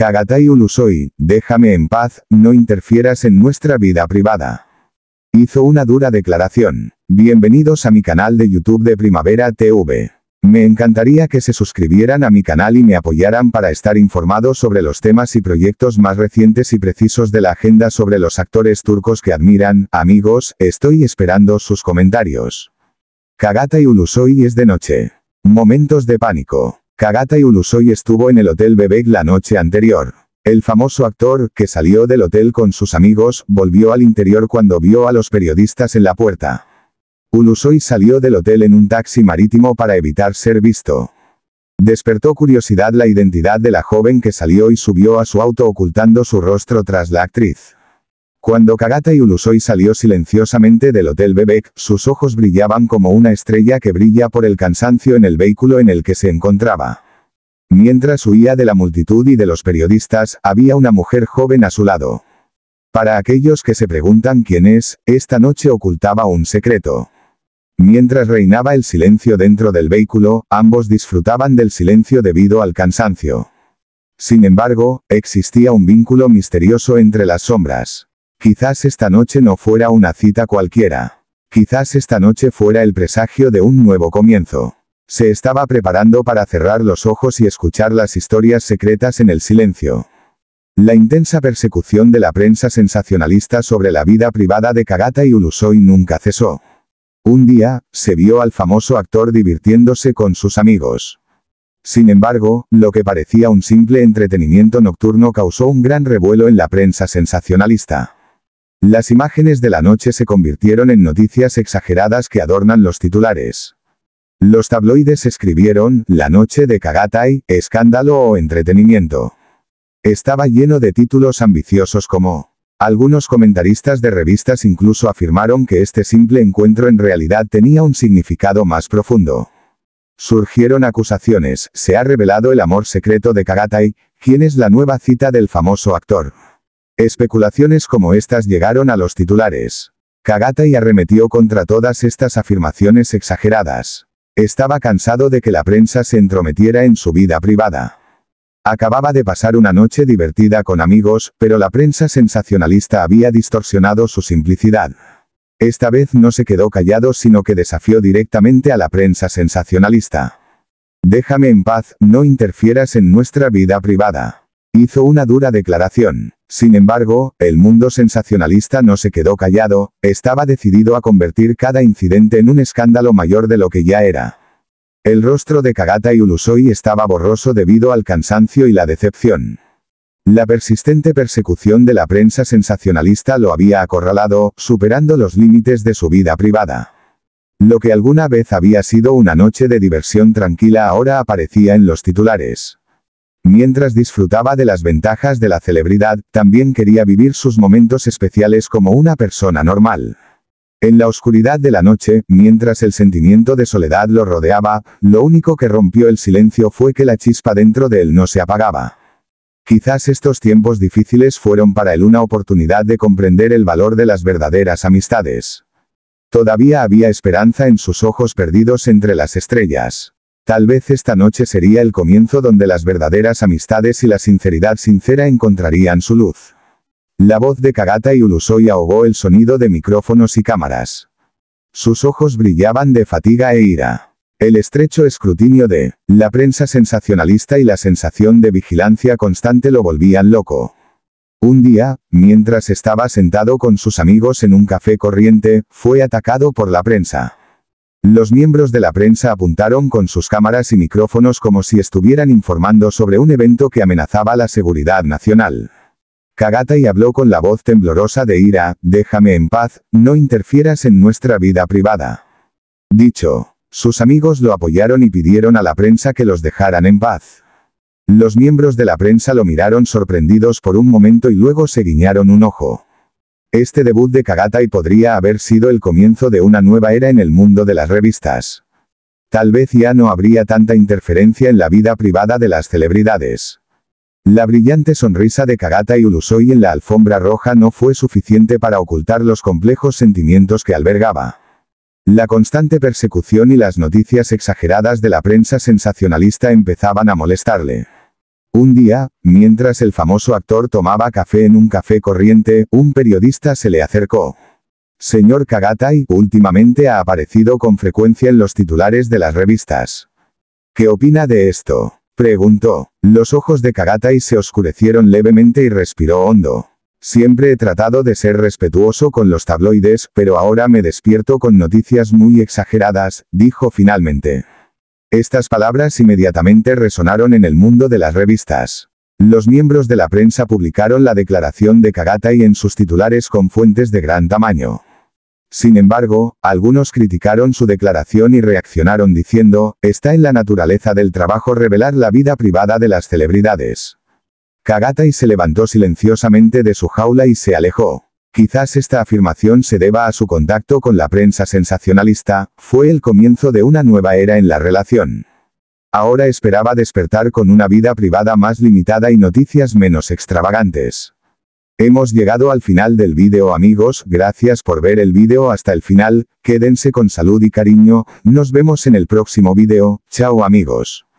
Kagatai Ulusoy, déjame en paz, no interfieras en nuestra vida privada. Hizo una dura declaración. Bienvenidos a mi canal de YouTube de Primavera TV. Me encantaría que se suscribieran a mi canal y me apoyaran para estar informados sobre los temas y proyectos más recientes y precisos de la agenda sobre los actores turcos que admiran. Amigos, estoy esperando sus comentarios. Kagata Ulusoy es de noche. Momentos de pánico. Kagata Ulusoy estuvo en el Hotel Bebek la noche anterior. El famoso actor, que salió del hotel con sus amigos, volvió al interior cuando vio a los periodistas en la puerta. Ulusoy salió del hotel en un taxi marítimo para evitar ser visto. Despertó curiosidad la identidad de la joven que salió y subió a su auto ocultando su rostro tras la actriz. Cuando Kagata y Ulusoi salió silenciosamente del Hotel Bebek, sus ojos brillaban como una estrella que brilla por el cansancio en el vehículo en el que se encontraba. Mientras huía de la multitud y de los periodistas, había una mujer joven a su lado. Para aquellos que se preguntan quién es, esta noche ocultaba un secreto. Mientras reinaba el silencio dentro del vehículo, ambos disfrutaban del silencio debido al cansancio. Sin embargo, existía un vínculo misterioso entre las sombras. Quizás esta noche no fuera una cita cualquiera. Quizás esta noche fuera el presagio de un nuevo comienzo. Se estaba preparando para cerrar los ojos y escuchar las historias secretas en el silencio. La intensa persecución de la prensa sensacionalista sobre la vida privada de Kagata y Ulusoi nunca cesó. Un día, se vio al famoso actor divirtiéndose con sus amigos. Sin embargo, lo que parecía un simple entretenimiento nocturno causó un gran revuelo en la prensa sensacionalista. Las imágenes de la noche se convirtieron en noticias exageradas que adornan los titulares. Los tabloides escribieron, La noche de Kagatai, escándalo o entretenimiento. Estaba lleno de títulos ambiciosos como... Algunos comentaristas de revistas incluso afirmaron que este simple encuentro en realidad tenía un significado más profundo. Surgieron acusaciones, se ha revelado el amor secreto de Kagatai, quien es la nueva cita del famoso actor. Especulaciones como estas llegaron a los titulares. Kagata y arremetió contra todas estas afirmaciones exageradas. Estaba cansado de que la prensa se entrometiera en su vida privada. Acababa de pasar una noche divertida con amigos, pero la prensa sensacionalista había distorsionado su simplicidad. Esta vez no se quedó callado sino que desafió directamente a la prensa sensacionalista. Déjame en paz, no interfieras en nuestra vida privada hizo una dura declaración. Sin embargo, el mundo sensacionalista no se quedó callado, estaba decidido a convertir cada incidente en un escándalo mayor de lo que ya era. El rostro de Kagata y Ulusoi estaba borroso debido al cansancio y la decepción. La persistente persecución de la prensa sensacionalista lo había acorralado, superando los límites de su vida privada. Lo que alguna vez había sido una noche de diversión tranquila ahora aparecía en los titulares. Mientras disfrutaba de las ventajas de la celebridad, también quería vivir sus momentos especiales como una persona normal. En la oscuridad de la noche, mientras el sentimiento de soledad lo rodeaba, lo único que rompió el silencio fue que la chispa dentro de él no se apagaba. Quizás estos tiempos difíciles fueron para él una oportunidad de comprender el valor de las verdaderas amistades. Todavía había esperanza en sus ojos perdidos entre las estrellas. Tal vez esta noche sería el comienzo donde las verdaderas amistades y la sinceridad sincera encontrarían su luz. La voz de Kagata y Ulusoy ahogó el sonido de micrófonos y cámaras. Sus ojos brillaban de fatiga e ira. El estrecho escrutinio de la prensa sensacionalista y la sensación de vigilancia constante lo volvían loco. Un día, mientras estaba sentado con sus amigos en un café corriente, fue atacado por la prensa. Los miembros de la prensa apuntaron con sus cámaras y micrófonos como si estuvieran informando sobre un evento que amenazaba la seguridad nacional. y habló con la voz temblorosa de ira, déjame en paz, no interfieras en nuestra vida privada. Dicho, sus amigos lo apoyaron y pidieron a la prensa que los dejaran en paz. Los miembros de la prensa lo miraron sorprendidos por un momento y luego se guiñaron un ojo. Este debut de Kagatai podría haber sido el comienzo de una nueva era en el mundo de las revistas. Tal vez ya no habría tanta interferencia en la vida privada de las celebridades. La brillante sonrisa de Kagatai y Ulusoi en la alfombra roja no fue suficiente para ocultar los complejos sentimientos que albergaba. La constante persecución y las noticias exageradas de la prensa sensacionalista empezaban a molestarle. Un día, mientras el famoso actor tomaba café en un café corriente, un periodista se le acercó. Señor Kagatai, últimamente ha aparecido con frecuencia en los titulares de las revistas. ¿Qué opina de esto? Preguntó. Los ojos de Kagatai se oscurecieron levemente y respiró hondo. Siempre he tratado de ser respetuoso con los tabloides, pero ahora me despierto con noticias muy exageradas, dijo finalmente. Estas palabras inmediatamente resonaron en el mundo de las revistas. Los miembros de la prensa publicaron la declaración de y en sus titulares con fuentes de gran tamaño. Sin embargo, algunos criticaron su declaración y reaccionaron diciendo, está en la naturaleza del trabajo revelar la vida privada de las celebridades. Kagatai se levantó silenciosamente de su jaula y se alejó. Quizás esta afirmación se deba a su contacto con la prensa sensacionalista, fue el comienzo de una nueva era en la relación. Ahora esperaba despertar con una vida privada más limitada y noticias menos extravagantes. Hemos llegado al final del vídeo amigos, gracias por ver el vídeo hasta el final, quédense con salud y cariño, nos vemos en el próximo vídeo, chao amigos.